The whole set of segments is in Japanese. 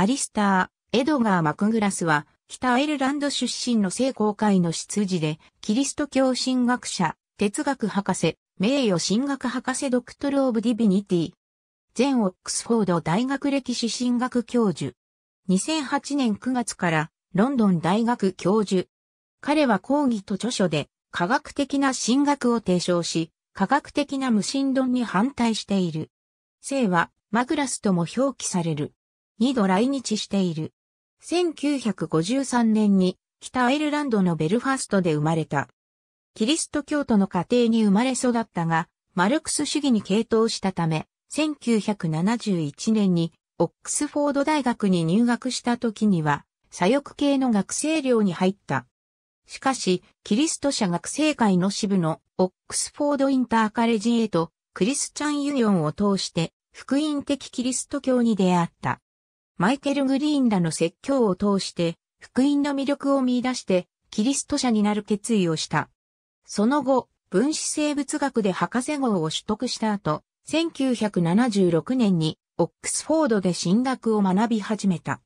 アリスター、エドガー・マクグラスは、北アイルランド出身の聖公会の執事で、キリスト教神学者、哲学博士、名誉神学博士ドクトル・オブ・ディビニティ。前オックスフォード大学歴史神学教授。2008年9月からロンドン大学教授。彼は講義と著書で科学的な神学を提唱し、科学的な無神論に反対している。聖はマグラスとも表記される。2度来日している。1953年に北アイルランドのベルファストで生まれた。キリスト教徒の家庭に生まれ育ったが、マルクス主義に傾倒したため、1971年にオックスフォード大学に入学した時には、左翼系の学生寮に入った。しかし、キリスト社学生会の支部のオックスフォードインターカレジエとクリスチャンユニオンを通して、福音的キリスト教に出会った。マイケル・グリーンらの説教を通して、福音の魅力を見出して、キリスト者になる決意をした。その後、分子生物学で博士号を取得した後、1976年にオックスフォードで進学を学び始めた。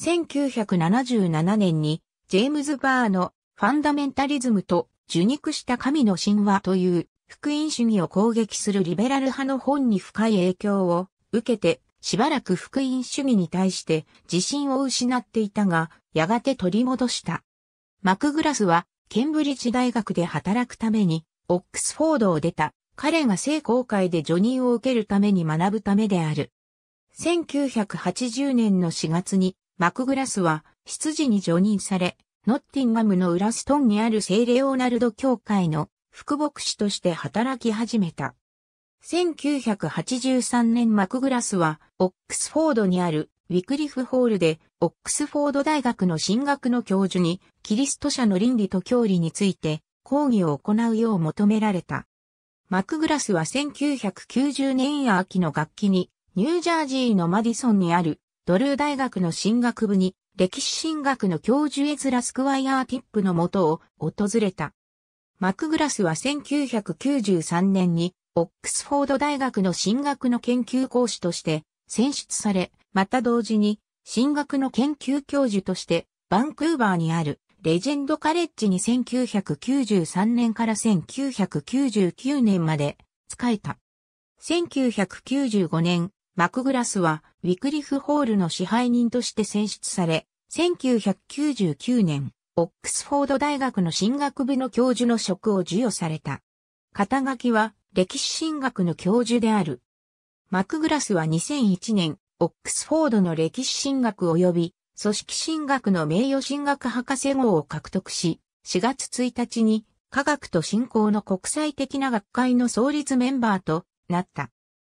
1977年にジェームズ・バーのファンダメンタリズムと受肉した神の神話という福音主義を攻撃するリベラル派の本に深い影響を受けてしばらく福音主義に対して自信を失っていたが、やがて取り戻した。マクグラスは、ケンブリッジ大学で働くために、オックスフォードを出た。彼が聖公会で助任を受けるために学ぶためである。1980年の4月に、マクグラスは、執事に助任され、ノッティンガムのウラストンにある聖レオナルド教会の副牧師として働き始めた。1983年マクグラスは、オックスフォードにあるウィクリフホールで、オックスフォード大学の進学の教授に、キリスト者の倫理と教理について、講義を行うよう求められた。マクグラスは1990年秋の楽器に、ニュージャージーのマディソンにある、ドルー大学の進学部に、歴史進学の教授エズラ・スクワイアーティップのもとを訪れた。マクグラスは1993年にオックスフォード大学の進学の研究講師として選出され、また同時に進学の研究教授としてバンクーバーにあるレジェンドカレッジに1993年から1999年まで仕えた。1995年、マクグラスはウィクリフホールの支配人として選出され、1999年、オックスフォード大学の進学部の教授の職を授与された。肩書きは歴史神学の教授である。マクグラスは2001年、オックスフォードの歴史神学及び組織神学の名誉神学博士号を獲得し、4月1日に科学と信仰の国際的な学会の創立メンバーとなった。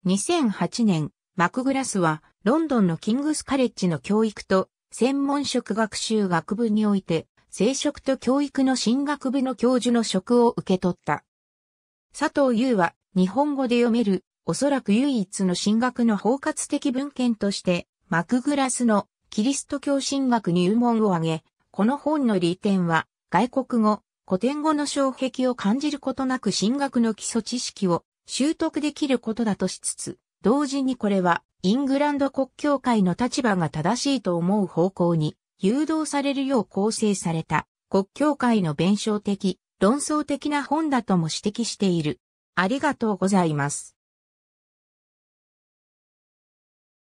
2008年、マクグラスはロンドンのキングスカレッジの教育と専門職学習学部において、生殖と教育の進学部の教授の職を受け取った。佐藤優は日本語で読める、おそらく唯一の神学の包括的文献として、マクグラスのキリスト教神学入門を挙げ、この本の利点は、外国語、古典語の障壁を感じることなく神学の基礎知識を習得できることだとしつつ、同時にこれは、イングランド国教会の立場が正しいと思う方向に誘導されるよう構成された国教会の弁償的論争的な本だとも指摘している。ありがとうございます。